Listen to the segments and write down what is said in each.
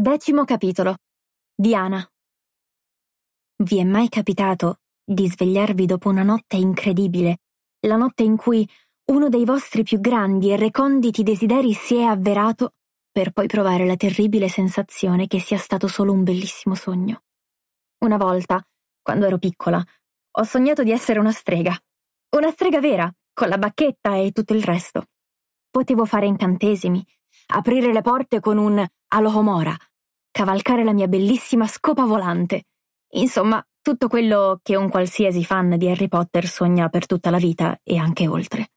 Decimo capitolo. Diana. Vi è mai capitato di svegliarvi dopo una notte incredibile, la notte in cui uno dei vostri più grandi e reconditi desideri si è avverato, per poi provare la terribile sensazione che sia stato solo un bellissimo sogno? Una volta, quando ero piccola, ho sognato di essere una strega. Una strega vera, con la bacchetta e tutto il resto. Potevo fare incantesimi, aprire le porte con un alohomora, cavalcare la mia bellissima scopa volante. Insomma, tutto quello che un qualsiasi fan di Harry Potter sogna per tutta la vita e anche oltre.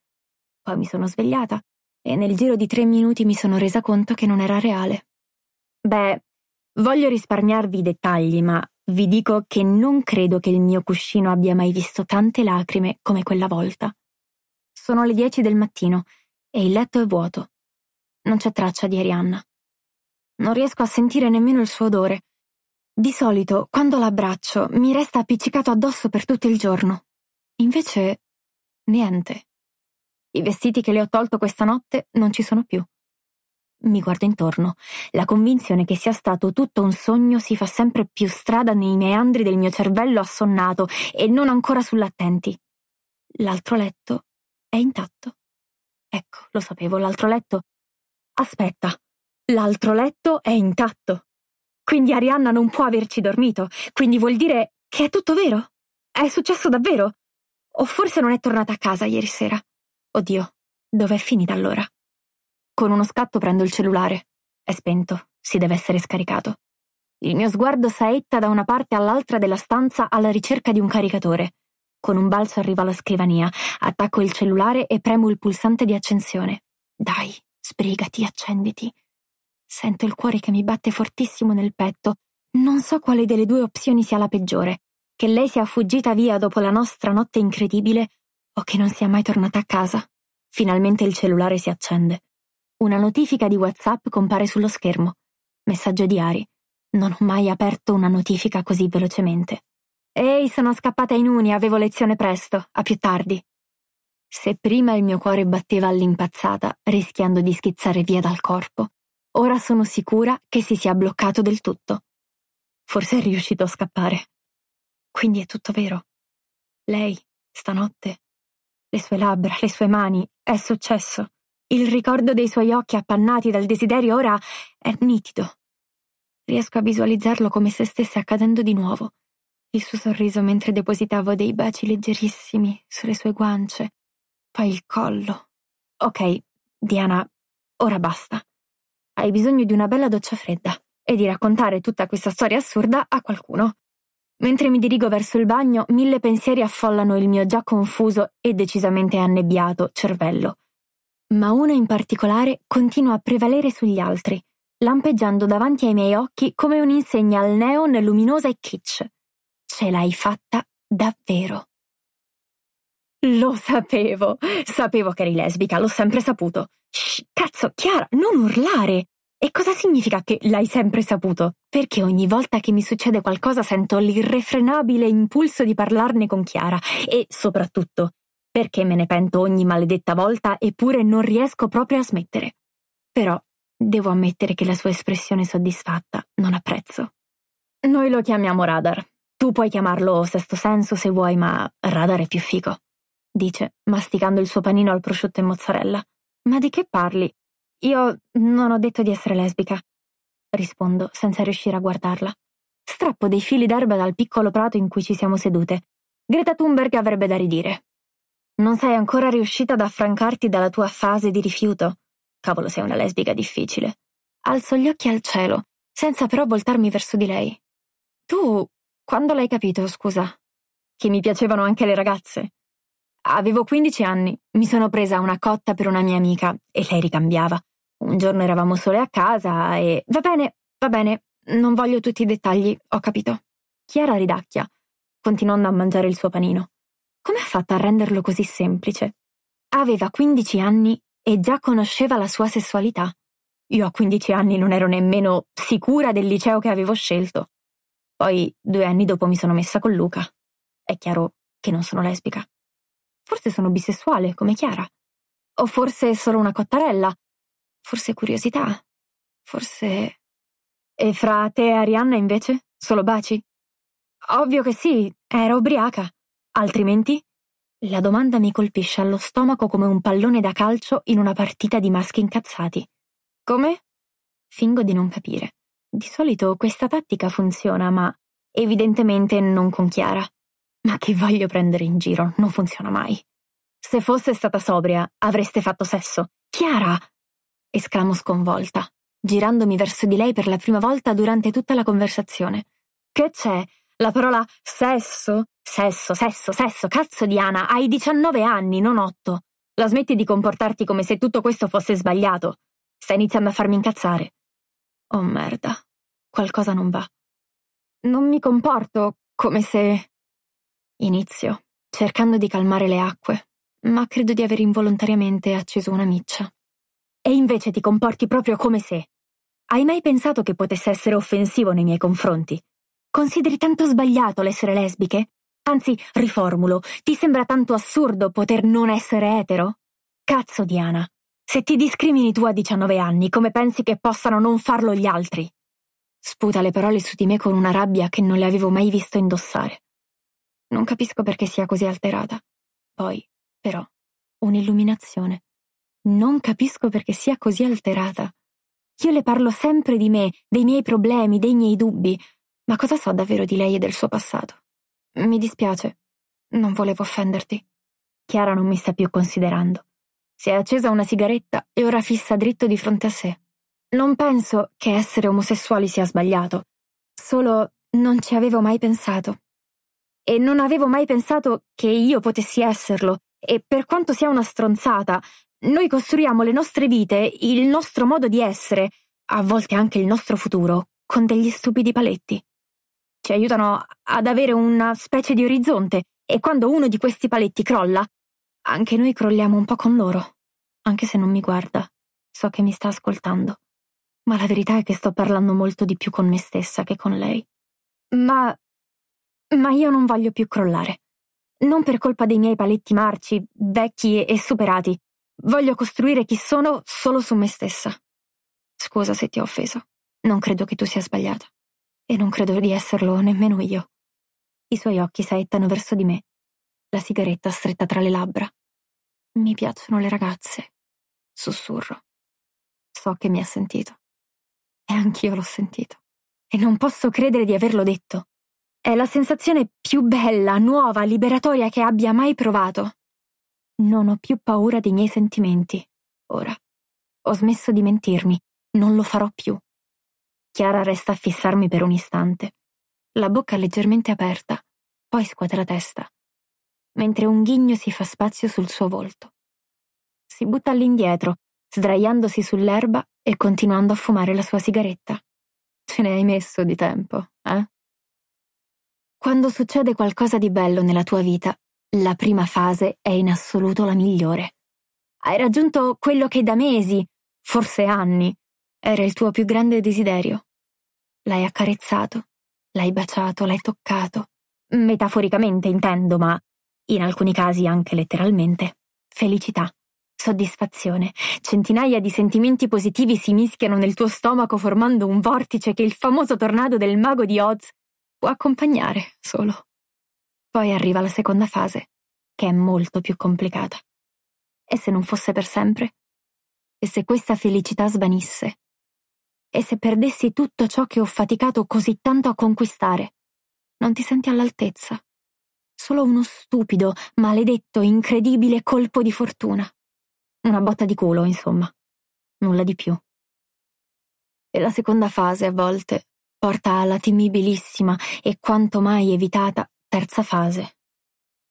Poi mi sono svegliata e nel giro di tre minuti mi sono resa conto che non era reale. Beh, voglio risparmiarvi i dettagli, ma vi dico che non credo che il mio cuscino abbia mai visto tante lacrime come quella volta. Sono le 10 del mattino e il letto è vuoto. Non c'è traccia di Arianna. Non riesco a sentire nemmeno il suo odore. Di solito, quando l'abbraccio, mi resta appiccicato addosso per tutto il giorno. Invece, niente. I vestiti che le ho tolto questa notte non ci sono più. Mi guardo intorno. La convinzione che sia stato tutto un sogno si fa sempre più strada nei meandri del mio cervello assonnato e non ancora sull'attenti. L'altro letto è intatto. Ecco, lo sapevo, l'altro letto. Aspetta, L'altro letto è intatto. Quindi Arianna non può averci dormito, quindi vuol dire che è tutto vero. È successo davvero. O forse non è tornata a casa ieri sera. Oddio, dov'è finita allora? Con uno scatto prendo il cellulare. È spento, si deve essere scaricato. Il mio sguardo saetta da una parte all'altra della stanza alla ricerca di un caricatore. Con un balzo arrivo alla scrivania, attacco il cellulare e premo il pulsante di accensione. Dai, sbrigati, accenditi. Sento il cuore che mi batte fortissimo nel petto. Non so quale delle due opzioni sia la peggiore. Che lei sia fuggita via dopo la nostra notte incredibile o che non sia mai tornata a casa. Finalmente il cellulare si accende. Una notifica di WhatsApp compare sullo schermo. Messaggio di Ari. Non ho mai aperto una notifica così velocemente. Ehi, sono scappata in uni, avevo lezione presto, a più tardi. Se prima il mio cuore batteva all'impazzata, rischiando di schizzare via dal corpo, Ora sono sicura che si sia bloccato del tutto. Forse è riuscito a scappare. Quindi è tutto vero. Lei, stanotte, le sue labbra, le sue mani, è successo. Il ricordo dei suoi occhi appannati dal desiderio ora è nitido. Riesco a visualizzarlo come se stesse accadendo di nuovo. Il suo sorriso mentre depositavo dei baci leggerissimi sulle sue guance, poi il collo. Ok, Diana, ora basta hai bisogno di una bella doccia fredda e di raccontare tutta questa storia assurda a qualcuno. Mentre mi dirigo verso il bagno, mille pensieri affollano il mio già confuso e decisamente annebbiato cervello. Ma uno in particolare continua a prevalere sugli altri, lampeggiando davanti ai miei occhi come un'insegna al neon luminosa e kitsch. Ce l'hai fatta davvero. Lo sapevo, sapevo che eri lesbica, l'ho sempre saputo. Cazzo, Chiara, non urlare! E cosa significa che l'hai sempre saputo? Perché ogni volta che mi succede qualcosa sento l'irrefrenabile impulso di parlarne con Chiara e, soprattutto, perché me ne pento ogni maledetta volta eppure non riesco proprio a smettere. Però devo ammettere che la sua espressione soddisfatta non apprezzo. Noi lo chiamiamo radar. Tu puoi chiamarlo sesto senso se vuoi, ma radar è più figo, dice, masticando il suo panino al prosciutto e mozzarella. Ma di che parli? Io non ho detto di essere lesbica, rispondo senza riuscire a guardarla. Strappo dei fili d'erba dal piccolo prato in cui ci siamo sedute. Greta Thunberg avrebbe da ridire. Non sei ancora riuscita ad affrancarti dalla tua fase di rifiuto. Cavolo, sei una lesbica difficile. Alzo gli occhi al cielo, senza però voltarmi verso di lei. Tu, quando l'hai capito, scusa? Che mi piacevano anche le ragazze. Avevo 15 anni, mi sono presa una cotta per una mia amica e lei ricambiava. Un giorno eravamo sole a casa e... Va bene, va bene, non voglio tutti i dettagli, ho capito. Chiara ridacchia, continuando a mangiare il suo panino. Come ha fatto a renderlo così semplice? Aveva 15 anni e già conosceva la sua sessualità. Io a 15 anni non ero nemmeno sicura del liceo che avevo scelto. Poi due anni dopo mi sono messa con Luca. È chiaro che non sono lesbica. Forse sono bisessuale, come Chiara. O forse solo una cottarella. Forse curiosità. Forse... E fra te e Arianna, invece? Solo baci? Ovvio che sì, era ubriaca. Altrimenti? La domanda mi colpisce allo stomaco come un pallone da calcio in una partita di maschi incazzati. Come? Fingo di non capire. Di solito questa tattica funziona, ma evidentemente non con Chiara. Ma che voglio prendere in giro, non funziona mai. Se fosse stata sobria, avreste fatto sesso. Chiara! esclamo sconvolta, girandomi verso di lei per la prima volta durante tutta la conversazione. Che c'è? La parola sesso? Sesso, sesso, sesso. Cazzo, Diana, hai 19 anni, non 8. La smetti di comportarti come se tutto questo fosse sbagliato. Stai iniziando a farmi incazzare. Oh merda, qualcosa non va. Non mi comporto come se Inizio, cercando di calmare le acque, ma credo di aver involontariamente acceso una miccia. E invece ti comporti proprio come se. Hai mai pensato che potesse essere offensivo nei miei confronti? Consideri tanto sbagliato l'essere lesbiche? Anzi, riformulo, ti sembra tanto assurdo poter non essere etero? Cazzo, Diana, se ti discrimini tu a 19 anni, come pensi che possano non farlo gli altri? Sputa le parole su di me con una rabbia che non le avevo mai visto indossare. Non capisco perché sia così alterata. Poi, però, un'illuminazione. Non capisco perché sia così alterata. Io le parlo sempre di me, dei miei problemi, dei miei dubbi, ma cosa so davvero di lei e del suo passato? Mi dispiace. Non volevo offenderti. Chiara non mi sta più considerando. Si è accesa una sigaretta e ora fissa dritto di fronte a sé. Non penso che essere omosessuali sia sbagliato. Solo non ci avevo mai pensato e non avevo mai pensato che io potessi esserlo, e per quanto sia una stronzata, noi costruiamo le nostre vite, il nostro modo di essere, a volte anche il nostro futuro, con degli stupidi paletti. Ci aiutano ad avere una specie di orizzonte, e quando uno di questi paletti crolla, anche noi crolliamo un po' con loro. Anche se non mi guarda, so che mi sta ascoltando. Ma la verità è che sto parlando molto di più con me stessa che con lei. Ma ma io non voglio più crollare. Non per colpa dei miei paletti marci, vecchi e superati. Voglio costruire chi sono solo su me stessa. Scusa se ti ho offeso. Non credo che tu sia sbagliata. E non credo di esserlo nemmeno io. I suoi occhi saettano verso di me, la sigaretta stretta tra le labbra. Mi piacciono le ragazze. Sussurro. So che mi ha sentito. E anch'io l'ho sentito. E non posso credere di averlo detto. È la sensazione più bella, nuova, liberatoria che abbia mai provato. Non ho più paura dei miei sentimenti. Ora. Ho smesso di mentirmi. Non lo farò più. Chiara resta a fissarmi per un istante, la bocca leggermente aperta, poi scuote la testa, mentre un ghigno si fa spazio sul suo volto. Si butta all'indietro, sdraiandosi sull'erba e continuando a fumare la sua sigaretta. Ce ne hai messo di tempo, eh? Quando succede qualcosa di bello nella tua vita, la prima fase è in assoluto la migliore. Hai raggiunto quello che da mesi, forse anni, era il tuo più grande desiderio. L'hai accarezzato, l'hai baciato, l'hai toccato. Metaforicamente intendo, ma in alcuni casi anche letteralmente. Felicità, soddisfazione, centinaia di sentimenti positivi si mischiano nel tuo stomaco formando un vortice che il famoso tornado del mago di Oz può accompagnare solo. Poi arriva la seconda fase, che è molto più complicata. E se non fosse per sempre? E se questa felicità svanisse? E se perdessi tutto ciò che ho faticato così tanto a conquistare? Non ti senti all'altezza. Solo uno stupido, maledetto, incredibile colpo di fortuna. Una botta di culo, insomma. Nulla di più. E la seconda fase, a volte, porta alla temibilissima e quanto mai evitata terza fase,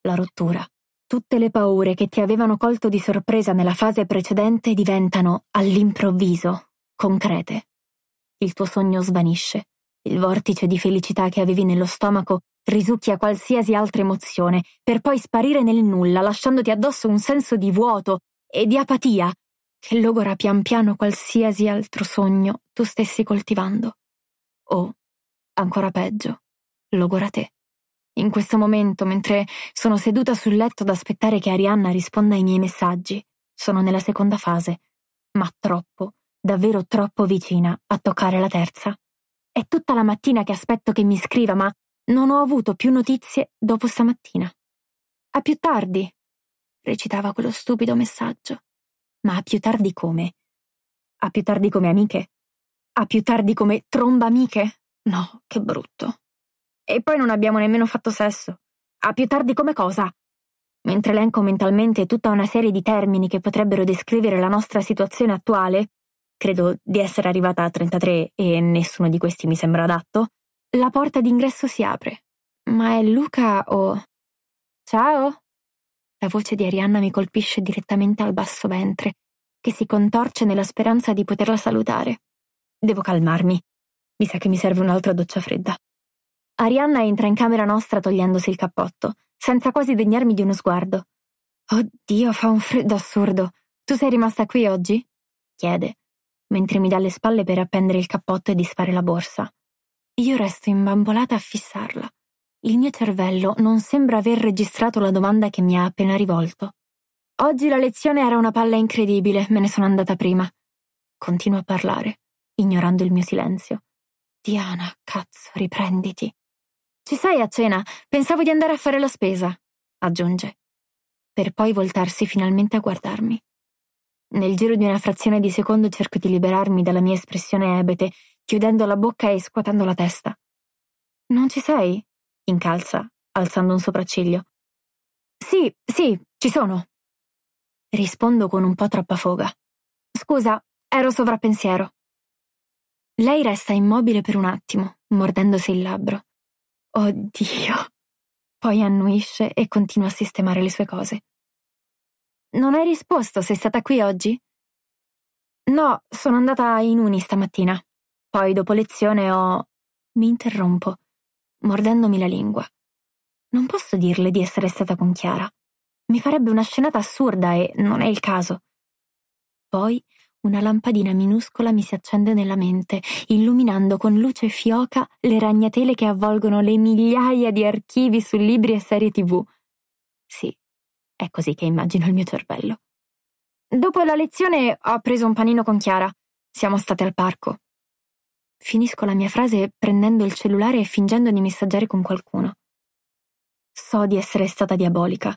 la rottura. Tutte le paure che ti avevano colto di sorpresa nella fase precedente diventano, all'improvviso, concrete. Il tuo sogno svanisce, il vortice di felicità che avevi nello stomaco risucchia qualsiasi altra emozione, per poi sparire nel nulla, lasciandoti addosso un senso di vuoto e di apatia che logora pian piano qualsiasi altro sogno tu stessi coltivando. O, ancora peggio, logorate. In questo momento, mentre sono seduta sul letto ad aspettare che Arianna risponda ai miei messaggi, sono nella seconda fase, ma troppo, davvero troppo vicina a toccare la terza. È tutta la mattina che aspetto che mi scriva, ma non ho avuto più notizie dopo stamattina. A più tardi, recitava quello stupido messaggio. Ma a più tardi come? A più tardi come amiche? A più tardi come tromba amiche? No, che brutto. E poi non abbiamo nemmeno fatto sesso. A più tardi come cosa? Mentre elenco mentalmente tutta una serie di termini che potrebbero descrivere la nostra situazione attuale, credo di essere arrivata a 33 e nessuno di questi mi sembra adatto, la porta d'ingresso si apre. Ma è Luca o... Ciao? La voce di Arianna mi colpisce direttamente al basso ventre, che si contorce nella speranza di poterla salutare. Devo calmarmi. Mi sa che mi serve un'altra doccia fredda. Arianna entra in camera nostra togliendosi il cappotto, senza quasi degnarmi di uno sguardo. Oddio, fa un freddo assurdo. Tu sei rimasta qui oggi? chiede, mentre mi dà le spalle per appendere il cappotto e disfare la borsa. Io resto imbambolata a fissarla. Il mio cervello non sembra aver registrato la domanda che mi ha appena rivolto. Oggi la lezione era una palla incredibile, me ne sono andata prima. Continua a parlare ignorando il mio silenzio. Diana, cazzo, riprenditi. Ci sei a cena? Pensavo di andare a fare la spesa, aggiunge, per poi voltarsi finalmente a guardarmi. Nel giro di una frazione di secondo cerco di liberarmi dalla mia espressione ebete, chiudendo la bocca e scuotendo la testa. Non ci sei? incalza, alzando un sopracciglio. Sì, sì, ci sono. Rispondo con un po' troppa foga. Scusa, ero sovrappensiero. Lei resta immobile per un attimo, mordendosi il labbro. Oddio. Poi annuisce e continua a sistemare le sue cose. Non hai risposto, sei stata qui oggi? No, sono andata in uni stamattina. Poi dopo lezione ho... Mi interrompo, mordendomi la lingua. Non posso dirle di essere stata con Chiara. Mi farebbe una scenata assurda e non è il caso. Poi una lampadina minuscola mi si accende nella mente, illuminando con luce fioca le ragnatele che avvolgono le migliaia di archivi su libri e serie tv. Sì, è così che immagino il mio cervello. Dopo la lezione ho preso un panino con Chiara. Siamo state al parco. Finisco la mia frase prendendo il cellulare e fingendo di messaggiare con qualcuno. So di essere stata diabolica,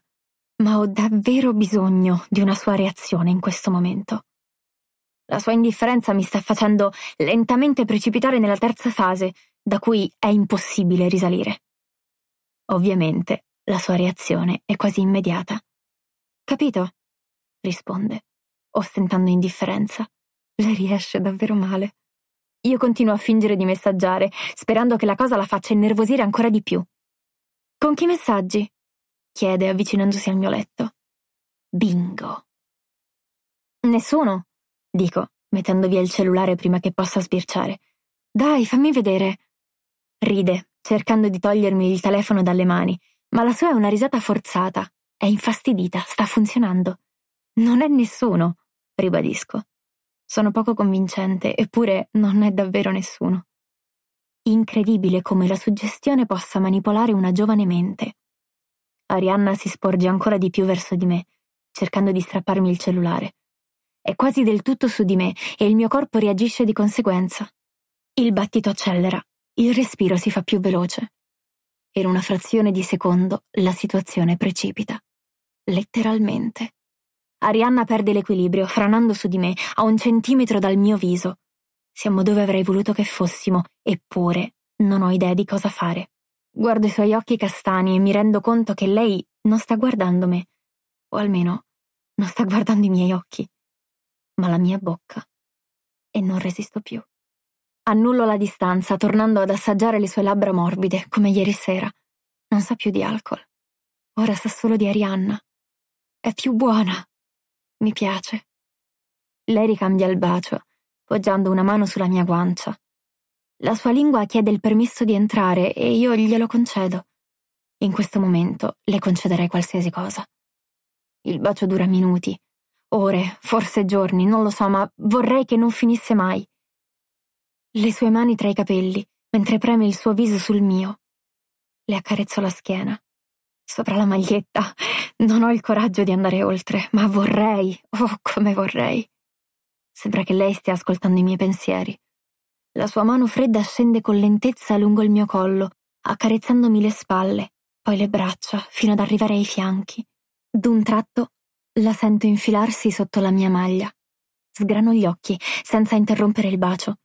ma ho davvero bisogno di una sua reazione in questo momento. La sua indifferenza mi sta facendo lentamente precipitare nella terza fase, da cui è impossibile risalire. Ovviamente, la sua reazione è quasi immediata. Capito? risponde, ostentando indifferenza. Le riesce davvero male. Io continuo a fingere di messaggiare, sperando che la cosa la faccia innervosire ancora di più. Con chi messaggi? chiede avvicinandosi al mio letto. Bingo. Nessuno, dico, mettendo via il cellulare prima che possa sbirciare. Dai, fammi vedere. Ride, cercando di togliermi il telefono dalle mani, ma la sua è una risata forzata. È infastidita, sta funzionando. Non è nessuno, ribadisco. Sono poco convincente, eppure non è davvero nessuno. Incredibile come la suggestione possa manipolare una giovane mente. Arianna si sporge ancora di più verso di me, cercando di strapparmi il cellulare è quasi del tutto su di me e il mio corpo reagisce di conseguenza. Il battito accelera, il respiro si fa più veloce. In una frazione di secondo la situazione precipita. Letteralmente. Arianna perde l'equilibrio, franando su di me, a un centimetro dal mio viso. Siamo dove avrei voluto che fossimo, eppure non ho idea di cosa fare. Guardo i suoi occhi castani e mi rendo conto che lei non sta guardando me, o almeno non sta guardando i miei occhi ma la mia bocca. E non resisto più. Annullo la distanza, tornando ad assaggiare le sue labbra morbide, come ieri sera. Non sa più di alcol. Ora sa solo di Arianna. È più buona. Mi piace. Lei ricambia il bacio, poggiando una mano sulla mia guancia. La sua lingua chiede il permesso di entrare e io glielo concedo. In questo momento le concederei qualsiasi cosa. Il bacio dura minuti, ore, forse giorni, non lo so, ma vorrei che non finisse mai. Le sue mani tra i capelli, mentre preme il suo viso sul mio. Le accarezzo la schiena. Sopra la maglietta. Non ho il coraggio di andare oltre, ma vorrei, oh come vorrei. Sembra che lei stia ascoltando i miei pensieri. La sua mano fredda scende con lentezza lungo il mio collo, accarezzandomi le spalle, poi le braccia, fino ad arrivare ai fianchi. D'un tratto la sento infilarsi sotto la mia maglia. Sgrano gli occhi, senza interrompere il bacio.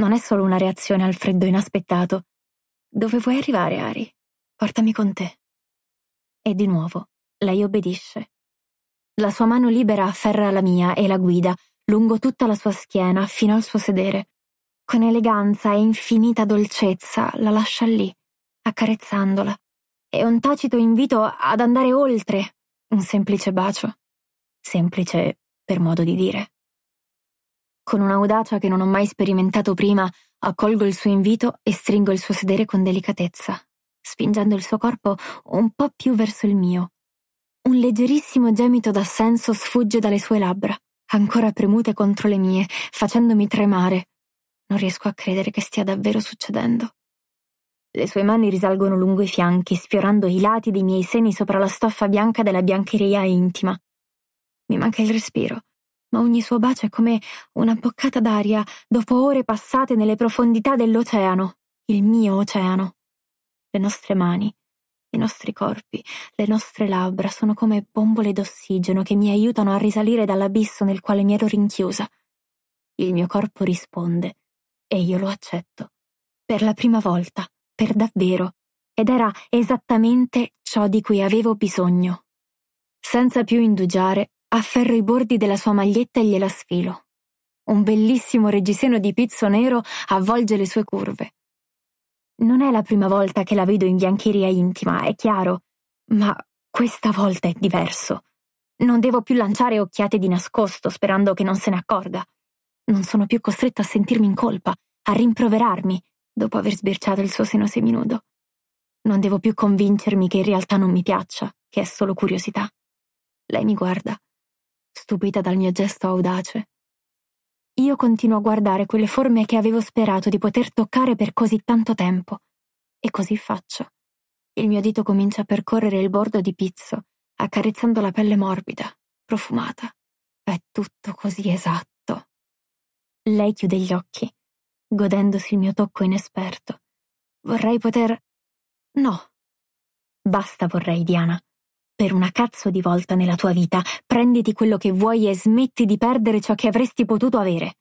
Non è solo una reazione al freddo inaspettato. Dove vuoi arrivare, Ari? Portami con te. E di nuovo, lei obbedisce. La sua mano libera afferra la mia e la guida, lungo tutta la sua schiena, fino al suo sedere. Con eleganza e infinita dolcezza la lascia lì, accarezzandola. E un tacito invito ad andare oltre un semplice bacio semplice per modo di dire. Con un'audacia che non ho mai sperimentato prima, accolgo il suo invito e stringo il suo sedere con delicatezza, spingendo il suo corpo un po' più verso il mio. Un leggerissimo gemito d'assenso sfugge dalle sue labbra, ancora premute contro le mie, facendomi tremare. Non riesco a credere che stia davvero succedendo. Le sue mani risalgono lungo i fianchi, sfiorando i lati dei miei seni sopra la stoffa bianca della biancheria intima. Mi manca il respiro, ma ogni suo bacio è come una boccata d'aria dopo ore passate nelle profondità dell'oceano, il mio oceano. Le nostre mani, i nostri corpi, le nostre labbra sono come bombole d'ossigeno che mi aiutano a risalire dall'abisso nel quale mi ero rinchiusa. Il mio corpo risponde e io lo accetto. Per la prima volta, per davvero, ed era esattamente ciò di cui avevo bisogno. Senza più indugiare, Afferro i bordi della sua maglietta e gliela sfilo. Un bellissimo reggiseno di pizzo nero avvolge le sue curve. Non è la prima volta che la vedo in biancheria intima, è chiaro, ma questa volta è diverso. Non devo più lanciare occhiate di nascosto sperando che non se ne accorga. Non sono più costretta a sentirmi in colpa, a rimproverarmi dopo aver sbirciato il suo seno seminudo. Non devo più convincermi che in realtà non mi piaccia, che è solo curiosità. Lei mi guarda stupita dal mio gesto audace. Io continuo a guardare quelle forme che avevo sperato di poter toccare per così tanto tempo. E così faccio. Il mio dito comincia a percorrere il bordo di pizzo, accarezzando la pelle morbida, profumata. È tutto così esatto. Lei chiude gli occhi, godendosi il mio tocco inesperto. Vorrei poter... No. Basta vorrei, Diana. Per una cazzo di volta nella tua vita, prenditi quello che vuoi e smetti di perdere ciò che avresti potuto avere.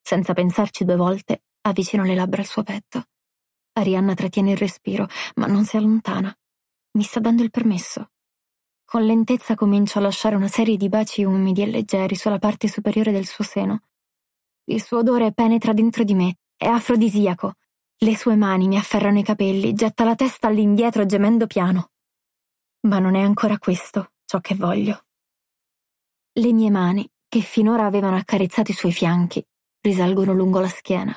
Senza pensarci due volte, avvicino le labbra al suo petto. Arianna trattiene il respiro, ma non si allontana. Mi sta dando il permesso. Con lentezza comincio a lasciare una serie di baci umidi e leggeri sulla parte superiore del suo seno. Il suo odore penetra dentro di me, è afrodisiaco. Le sue mani mi afferrano i capelli, getta la testa all'indietro gemendo piano ma non è ancora questo ciò che voglio. Le mie mani, che finora avevano accarezzato i suoi fianchi, risalgono lungo la schiena,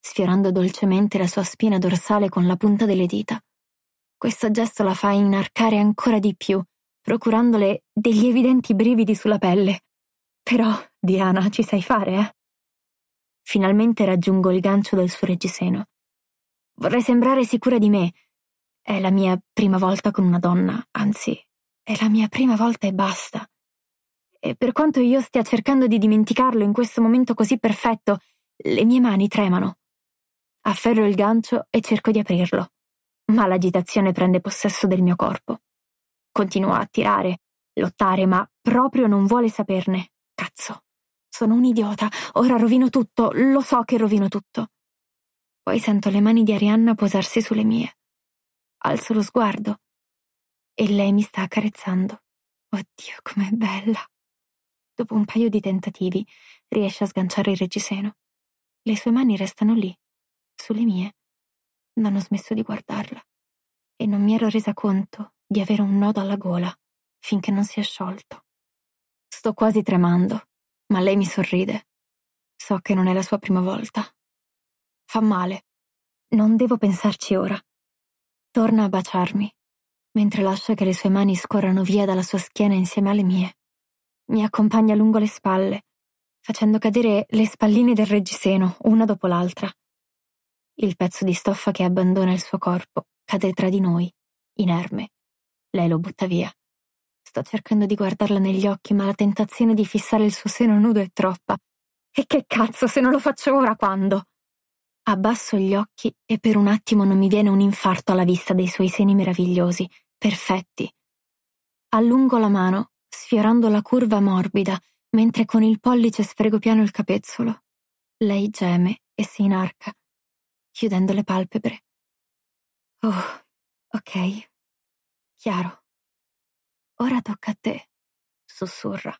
sfiorando dolcemente la sua spina dorsale con la punta delle dita. Questo gesto la fa inarcare ancora di più, procurandole degli evidenti brividi sulla pelle. Però, Diana, ci sai fare, eh? Finalmente raggiungo il gancio del suo reggiseno. Vorrei sembrare sicura di me, è la mia prima volta con una donna, anzi, è la mia prima volta e basta. E per quanto io stia cercando di dimenticarlo in questo momento così perfetto, le mie mani tremano. Afferro il gancio e cerco di aprirlo, ma l'agitazione prende possesso del mio corpo. Continuo a tirare, lottare, ma proprio non vuole saperne. Cazzo, sono un idiota, ora rovino tutto, lo so che rovino tutto. Poi sento le mani di Arianna posarsi sulle mie alzo lo sguardo e lei mi sta accarezzando. Oddio, com'è bella! Dopo un paio di tentativi riesce a sganciare il reggiseno. Le sue mani restano lì, sulle mie. Non ho smesso di guardarla e non mi ero resa conto di avere un nodo alla gola finché non si è sciolto. Sto quasi tremando, ma lei mi sorride. So che non è la sua prima volta. Fa male. Non devo pensarci ora. Torna a baciarmi, mentre lascia che le sue mani scorrano via dalla sua schiena insieme alle mie. Mi accompagna lungo le spalle, facendo cadere le spalline del reggiseno una dopo l'altra. Il pezzo di stoffa che abbandona il suo corpo cade tra di noi, inerme. Lei lo butta via. Sto cercando di guardarla negli occhi, ma la tentazione di fissare il suo seno nudo è troppa. E che cazzo se non lo faccio ora quando? Abbasso gli occhi e per un attimo non mi viene un infarto alla vista dei suoi seni meravigliosi, perfetti. Allungo la mano, sfiorando la curva morbida, mentre con il pollice sfrego piano il capezzolo. Lei geme e si inarca, chiudendo le palpebre. Oh, ok. Chiaro. Ora tocca a te, sussurra,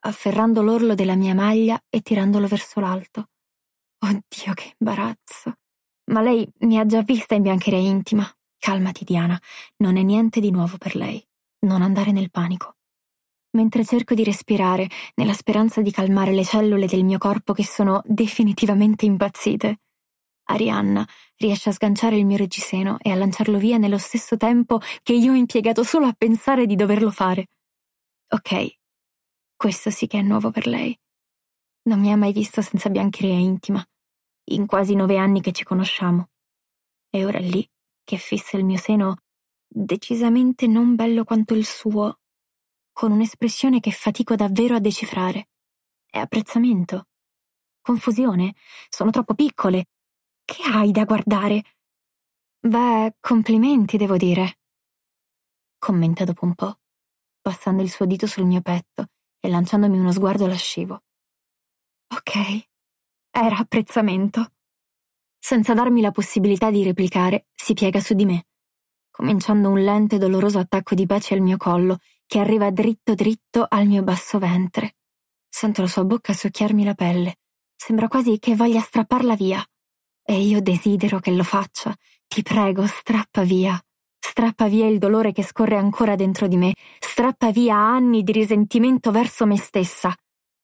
afferrando l'orlo della mia maglia e tirandolo verso l'alto. Oddio, che imbarazzo. Ma lei mi ha già vista in biancheria intima. Calmati, Diana, non è niente di nuovo per lei. Non andare nel panico. Mentre cerco di respirare, nella speranza di calmare le cellule del mio corpo che sono definitivamente impazzite, Arianna riesce a sganciare il mio reggiseno e a lanciarlo via nello stesso tempo che io ho impiegato solo a pensare di doverlo fare. Ok, questo sì che è nuovo per lei. Non mi ha mai visto senza biancheria intima, in quasi nove anni che ci conosciamo. E ora lì, che fissa il mio seno, decisamente non bello quanto il suo, con un'espressione che fatico davvero a decifrare. È apprezzamento. Confusione. Sono troppo piccole. Che hai da guardare? Beh, complimenti, devo dire. Commenta dopo un po', passando il suo dito sul mio petto e lanciandomi uno sguardo lascivo. Ok, era apprezzamento. Senza darmi la possibilità di replicare, si piega su di me, cominciando un lento e doloroso attacco di pace al mio collo che arriva dritto dritto al mio basso ventre. Sento la sua bocca succhiarmi la pelle. Sembra quasi che voglia strapparla via. E io desidero che lo faccia. Ti prego, strappa via. Strappa via il dolore che scorre ancora dentro di me. Strappa via anni di risentimento verso me stessa.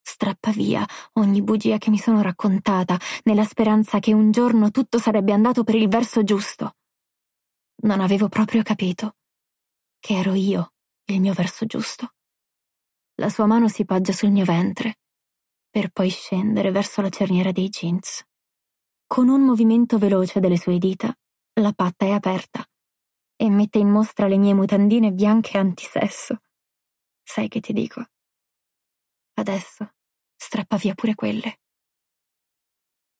Strappa via ogni bugia che mi sono raccontata, nella speranza che un giorno tutto sarebbe andato per il verso giusto. Non avevo proprio capito che ero io il mio verso giusto. La sua mano si poggia sul mio ventre, per poi scendere verso la cerniera dei jeans. Con un movimento veloce delle sue dita, la patta è aperta e mette in mostra le mie mutandine bianche antisesso. Sai che ti dico? Adesso Strappa via pure quelle.